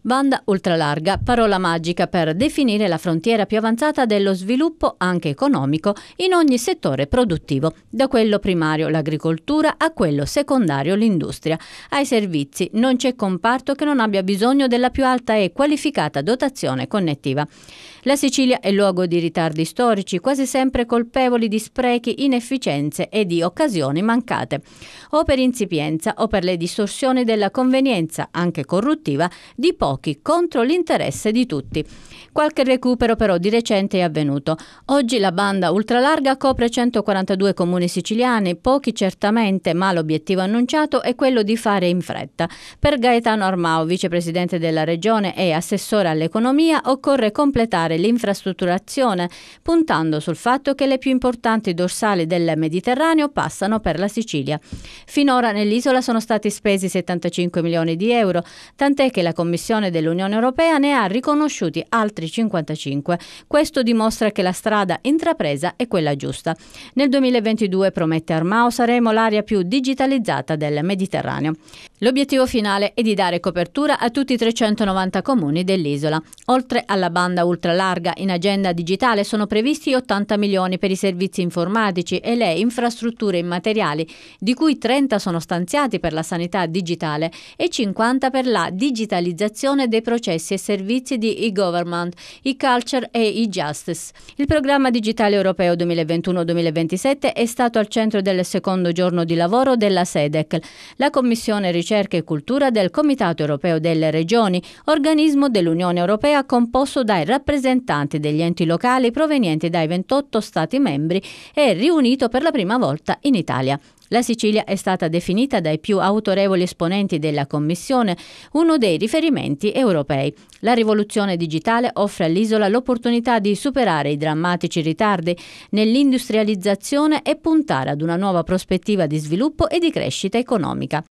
Banda ultralarga, parola magica per definire la frontiera più avanzata dello sviluppo anche economico in ogni settore produttivo, da quello primario l'agricoltura a quello secondario l'industria. Ai servizi non c'è comparto che non abbia bisogno della più alta e qualificata dotazione connettiva. La Sicilia è luogo di ritardi storici, quasi sempre colpevoli di sprechi, inefficienze e di occasioni mancate, o per insipienza o per le distorsioni della convenienza, anche corruttiva, di poco pochi contro l'interesse di tutti. Qualche recupero però di recente è avvenuto. Oggi la banda ultralarga copre 142 comuni siciliani, pochi certamente, ma l'obiettivo annunciato è quello di fare in fretta. Per Gaetano Armao, vicepresidente della regione e assessore all'economia, occorre completare l'infrastrutturazione, puntando sul fatto che le più importanti dorsali del Mediterraneo passano per la Sicilia. Finora nell'isola sono stati spesi 75 milioni di euro, tant'è che la Commissione Commissione dell'Unione Europea ne ha riconosciuti altri 55. Questo dimostra che la strada intrapresa è quella giusta. Nel 2022, promette Armao, saremo l'area più digitalizzata del Mediterraneo. L'obiettivo finale è di dare copertura a tutti i 390 comuni dell'isola. Oltre alla banda ultralarga in agenda digitale sono previsti 80 milioni per i servizi informatici e le infrastrutture immateriali, di cui 30 sono stanziati per la sanità digitale e 50 per la digitalizzazione digitalizzazione dei processi e servizi di e-government, e-culture e e-justice. Il programma digitale europeo 2021-2027 è stato al centro del secondo giorno di lavoro della SEDEC, la Commissione Ricerca e Cultura del Comitato europeo delle regioni, organismo dell'Unione europea composto dai rappresentanti degli enti locali provenienti dai 28 Stati membri e riunito per la prima volta in Italia. La Sicilia è stata definita dai più autorevoli esponenti della Commissione uno dei riferimenti europei. La rivoluzione digitale offre all'isola l'opportunità di superare i drammatici ritardi nell'industrializzazione e puntare ad una nuova prospettiva di sviluppo e di crescita economica.